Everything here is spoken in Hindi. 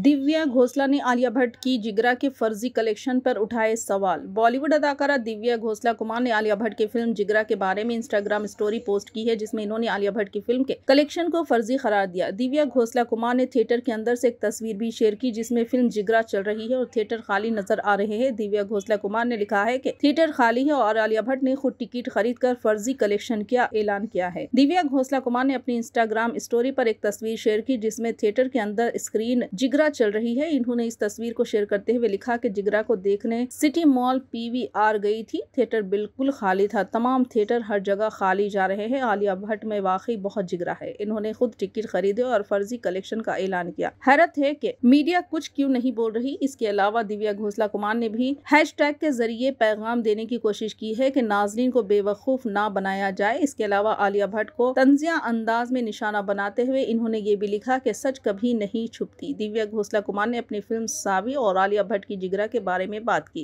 दिव्या घोसला ने आलिया भट्ट की जिगरा के फर्जी कलेक्शन पर उठाए सवाल बॉलीवुड अदाकारा दिव्या घोसला कुमार ने आलिया भट्ट की फिल्म जिगरा के बारे में इंस्टाग्राम स्टोरी पोस्ट की है जिसमें इन्होंने आलिया भट्ट की फिल्म के कलेक्शन को फर्जी करार दिया दिव्या घोसला कुमार ने थिएटर के अंदर से एक तस्वीर भी शेयर की जिसमें फिल्म जिगरा चल रही है और थिएटर खाली नजर आ रहे हैं दिव्या घोसला कुमार ने लिखा है की थिएटर खाली है और आलिया भट्ट ने खुद टिकट खरीद कर फर्जी कलेक्शन का ऐलान किया है दिव्या घोसला कुमार ने अपनी इंस्टाग्राम स्टोरी पर एक तस्वीर शेयर की जिसमे थिएटर के अंदर स्क्रीन जिगरा जिगरा चल रही है इन्होंने इस तस्वीर को शेयर करते हुए लिखा कि जिगरा को देखने सिटी मॉल पीवीआर गई थी थिएटर बिल्कुल खाली था तमाम थिएटर हर जगह खाली जा रहे हैं आलिया भट्ट में वाकई बहुत जिगरा है इन्होंने खुद टिकट खरीदे और फर्जी कलेक्शन का ऐलान किया हैरत है की मीडिया कुछ क्यूँ नहीं बोल रही इसके अलावा दिव्या घोसला कुमार ने भी हैश के जरिए पैगाम देने की कोशिश की है की नाजरीन को बेवकूफ न बनाया जाए इसके अलावा आलिया भट्ट को तंजिया अंदाज में निशाना बनाते हुए इन्होंने ये भी लिखा की सच कभी नहीं छुपती दिव्या घोसला कुमार ने अपनी फिल्म सावी और आलिया भट्ट की जिगरा के बारे में बात की